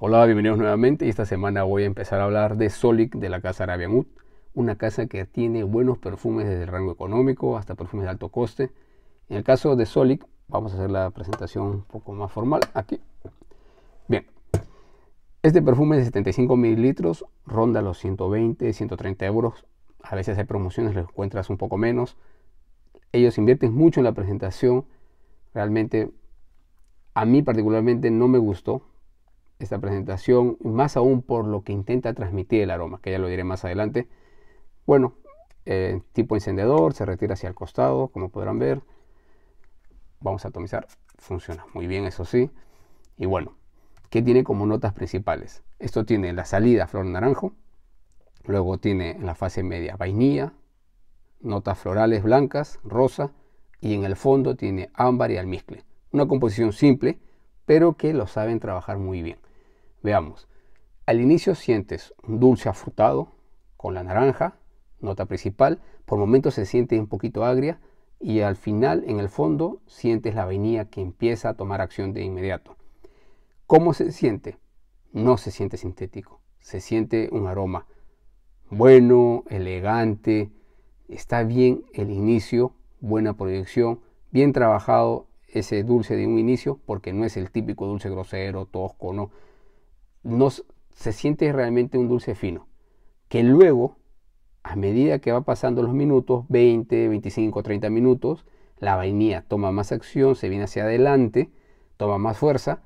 Hola, bienvenidos nuevamente y esta semana voy a empezar a hablar de Solic de la casa Arabian Wood, una casa que tiene buenos perfumes desde el rango económico hasta perfumes de alto coste. En el caso de Solic, vamos a hacer la presentación un poco más formal aquí. Bien, este perfume de 75 mililitros ronda los 120, 130 euros. A veces hay promociones, lo encuentras un poco menos. Ellos invierten mucho en la presentación. Realmente, a mí particularmente no me gustó esta presentación, más aún por lo que intenta transmitir el aroma, que ya lo diré más adelante. Bueno, eh, tipo encendedor, se retira hacia el costado, como podrán ver. Vamos a atomizar, funciona muy bien, eso sí. Y bueno, ¿qué tiene como notas principales? Esto tiene la salida flor naranjo, luego tiene en la fase media vainilla, notas florales blancas, rosa, y en el fondo tiene ámbar y almizcle. Una composición simple, pero que lo saben trabajar muy bien. Veamos. Al inicio sientes un dulce afrutado con la naranja, nota principal. Por momentos se siente un poquito agria y al final, en el fondo, sientes la avenida que empieza a tomar acción de inmediato. ¿Cómo se siente? No se siente sintético, se siente un aroma bueno, elegante, está bien el inicio, buena proyección, bien trabajado ese dulce de un inicio, porque no es el típico dulce grosero, tosco, no no se siente realmente un dulce fino, que luego, a medida que va pasando los minutos, 20, 25, 30 minutos, la vainilla toma más acción, se viene hacia adelante, toma más fuerza,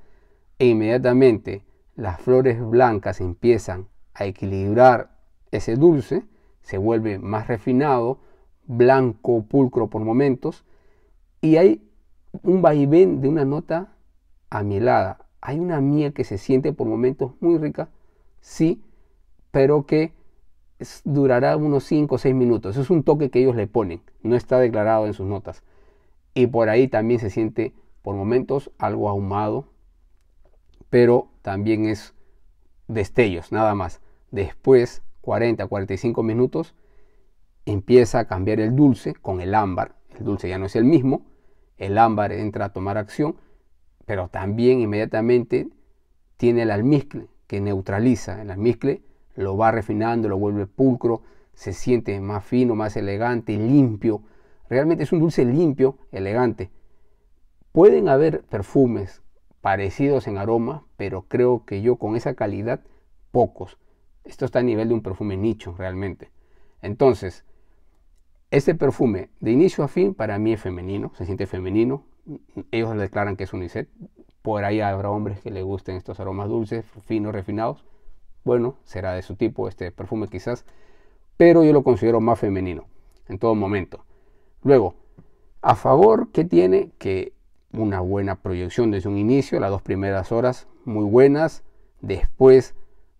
e inmediatamente las flores blancas empiezan a equilibrar ese dulce, se vuelve más refinado, blanco, pulcro por momentos, y hay un vaivén de una nota amielada, hay una mía que se siente por momentos muy rica, sí, pero que durará unos 5 o 6 minutos. es un toque que ellos le ponen, no está declarado en sus notas. Y por ahí también se siente por momentos algo ahumado, pero también es destellos, nada más. Después, 40, 45 minutos, empieza a cambiar el dulce con el ámbar. El dulce ya no es el mismo, el ámbar entra a tomar acción pero también inmediatamente tiene el almizcle que neutraliza. El almizcle lo va refinando, lo vuelve pulcro, se siente más fino, más elegante, limpio. Realmente es un dulce limpio, elegante. Pueden haber perfumes parecidos en aroma, pero creo que yo con esa calidad, pocos. Esto está a nivel de un perfume nicho realmente. Entonces, este perfume de inicio a fin para mí es femenino, se siente femenino, ellos declaran que es unisex Por ahí habrá hombres que le gusten estos aromas dulces, finos, refinados. Bueno, será de su tipo este perfume quizás, pero yo lo considero más femenino en todo momento. Luego, a favor que tiene que una buena proyección desde un inicio, las dos primeras horas muy buenas, después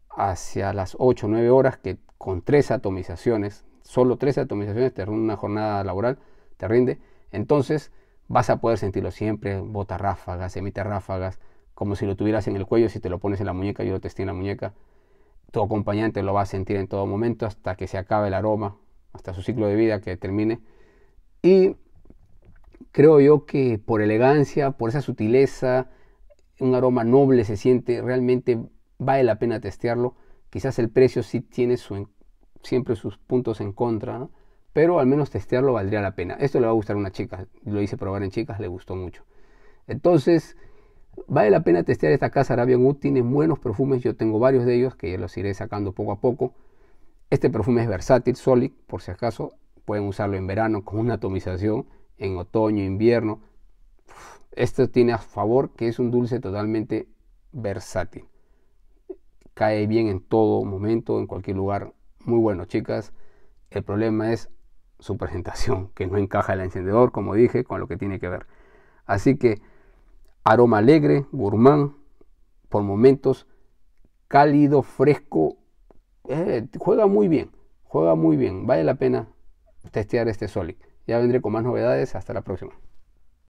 hacia las 8 o 9 horas que con tres atomizaciones, solo tres atomizaciones te rinde una jornada laboral, te rinde. Entonces, vas a poder sentirlo siempre, bota ráfagas, emite ráfagas, como si lo tuvieras en el cuello, si te lo pones en la muñeca, yo lo testé en la muñeca, tu acompañante lo va a sentir en todo momento hasta que se acabe el aroma, hasta su ciclo de vida que termine. Y creo yo que por elegancia, por esa sutileza, un aroma noble se siente, realmente vale la pena testearlo. Quizás el precio sí tiene siempre sus puntos en contra, pero al menos testearlo valdría la pena. Esto le va a gustar a una chica, lo hice probar en chicas, le gustó mucho. Entonces, vale la pena testear esta casa Arabian Wood, tiene buenos perfumes, yo tengo varios de ellos que ya los iré sacando poco a poco. Este perfume es versátil, Solid, por si acaso, pueden usarlo en verano con una atomización, en otoño, invierno. Esto tiene a favor que es un dulce totalmente versátil. Cae bien en todo momento, en cualquier lugar. Muy bueno, chicas. El problema es su presentación, que no encaja el encendedor, como dije, con lo que tiene que ver. Así que aroma alegre, gourmand, por momentos cálido, fresco, eh, juega muy bien, juega muy bien, vale la pena testear este Solid. Ya vendré con más novedades, hasta la próxima.